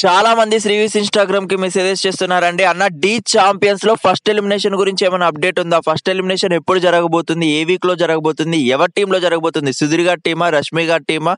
చాలా మంది శ్రీవీస్ ఇన్స్టాగ్రామ్ కి మెసేజెస్ చేస్తున్నారండి అన్న డి ఛాంపియన్స్ లో ఫస్ట్ ఎలిమినేషన్ గురించి ఏమైనా అప్డేట్ ఉందా ఫస్ట్ ఎలిమినేషన్ ఎప్పుడు జరగబోతుంది ఏ వీక్ లో జరగబోతుంది ఎవరి టీమ్ లో జరగబోతుంది సుధీర్ గారి టీమా రష్మి గారి టీమా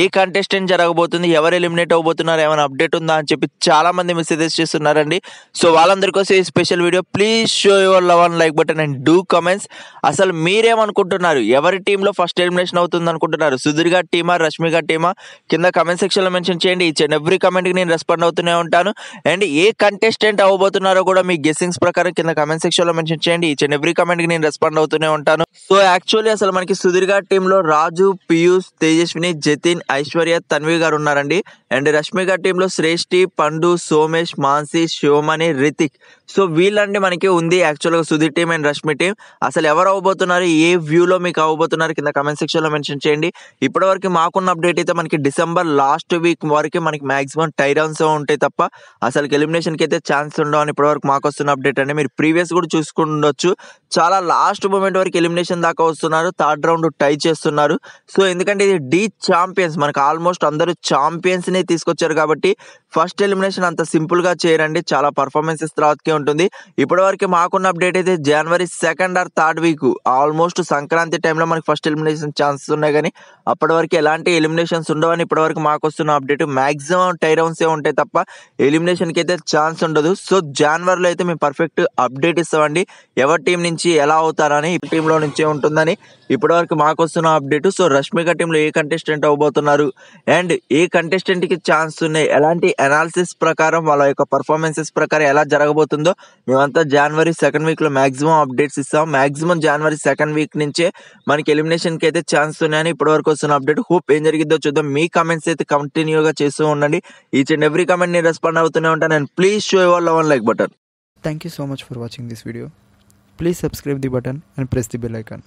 ఏ కంటెస్టెంట్ జరగబోతుంది ఎవరు ఎలిమినేట్ అవబోతున్నారు ఏమైనా అప్డేట్ ఉందా అని చెప్పి చాలా మంది మెసేజెస్ చేస్తున్నారండి సో వాళ్ళందరి కోసం ఈ special video please show your love and like button and do comments అసలు మీరేమనుకుంటున్నారు ఎవరి టీమ్ లో ఫస్ట్ ఎలిమినేషన్ అవుతుంది అనుకుంటున్నారు సుధీర్ గారి టీమా రష్మి గారి టీమా కింద కమెంట్ సెక్షన్ లో మెన్షన్ చేయండి ఇచ్చేయండి ఎవ్రీ కమెంట్ కి నేను రెస్పాన్స్ రెస్పాండ్ అవుతూనే ఉంటాను అండ్ ఏ కంటెస్టెంట్ అవ్వబోతున్నారో కూడా మీ గెస్సింగ్స్ ప్రకారం కింద కమెంట్ సెక్షన్ లో మెన్షన్ చేయండి ఇచ్చిన ఎవ్రీ కమెంట్ కి నేను రెస్పాండ్ అవుతూనే ఉంటాను సో యాక్చువల్లీ అసలు మనకి సుదీర్ఘ టీమ్ లో రాజు పీయూష్ తేజస్విని జతిన్ ఐశ్వర్య తన్వి గారు ఉన్నారండి అండ్ రష్మిక టీంలో శ్రేష్ఠి పండు సోమేష్ మాన్సి శివమణి రితిక్ సో వీళ్ళండి మనకి ఉంది యాక్చువల్గా Sudheer team and Rashmi team అసలు ఎవరు అవ్వబోతున్నారు ఏ వ్యూలో మీకు అవ్వబోతున్నారు కింద కమెంట్ సెక్షన్లో మెన్షన్ చేయండి ఇప్పటివరకు మాకున్న అప్డేట్ అయితే మనకి డిసెంబర్ లాస్ట్ వీక్ వరకు మనకి మాక్సిమం టైరౌన్స్ ఉంటాయి తప్ప అసలు ఎలిమినేషన్కి అయితే ఛాన్స్ ఉండవు అని ఇప్పటివరకు మాకు వస్తున్న అప్డేట్ అండి మీరు ప్రీవియస్ కూడా చూసుకుండొచ్చు చాలా లాస్ట్ మూమెంట్ వరకు ఎలిమినేషన్ దాకా వస్తున్నారు థర్డ్ రౌండ్ టై చేస్తున్నారు సో ఎందుకంటే ఇది డీ ఛాంపియన్స్ మనకు ఆల్మోస్ట్ అందరూ ఛాంపియన్స్ని అన్ని తీసుకొచ్చారు కాబట్టి ఫస్ట్ ఎలిమినేషన్ అంత సింపుల్ గా చేయరండి చాలా పర్ఫార్మెన్సెస్ తర్వాతకే ఉంటుంది ఇప్పటి వరకు మాకున్న అప్డేట్ అయితే జనవరి second or third week almost Sankranti టైంలో మనకి ఫస్ట్ ఎలిమినేషన్ ఛాన్సెస్ ఉన్నాయి కానీ అప్పటి వరకు ఎలాంటి ఎలిమినేషన్స్ ఉండవని వరకు మాకు వస్తున్న అప్డేట్ మాక్సిమం టైరౌన్సే ఉంటాయి తప్ప ఎలిమినేషన్ కి అయితే ఛాన్స్ ఉండదు సో జనవరిలో అయితే మేము పర్ఫెక్ట్ అప్డేట్ ఇస్తామండి ఎవరి టీం నుంచి ఎలా అవుతారని ఈ టీంలో నుంచే ఉంటుందని వరకు మాకు వస్తున్న అప్డేట్ సో రష్మిక టీంలో ఏ కంటెస్టెంట్ అవ్వబోతున్నారు అండ్ ఏ కంటెస్టెంట్ చేయడానికి ఛాన్స్ ఉన్నాయి ఎలాంటి అనాలిసిస్ ప్రకారం వాళ్ళ యొక్క పర్ఫార్మెన్సెస్ ప్రకారం ఎలా జరగబోతుందో మేమంతా జనవరి సెకండ్ వీక్లో మ్యాక్సిమం అప్డేట్స్ ఇస్తాం మ్యాక్సిమం జనవరి సెకండ్ వీక్ నుంచే మనకి ఎలిమినేషన్కి అయితే ఛాన్స్ ఉన్నాయని ఇప్పటివరకు వస్తున్న అప్డేట్ హోప్ ఏం జరిగిందో చూద్దాం మీ కమెంట్స్ అయితే కంటిన్యూగా చేస్తూ ఉండండి ఈచ్ అండ్ ఎవ్రీ కమెంట్ నేను రెస్పాండ్ అవుతూనే ఉంటాను and please show your love like button thank you so much for watching this video please subscribe the button and press the bell icon